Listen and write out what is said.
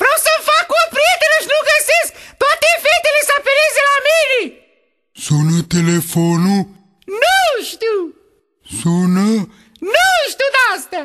Vreau să-mi fac o prietenă și nu găsesc! Toate fetele să apeleze la mine! Sună telefonul? Nu știu! Sună? Nu știu de asta!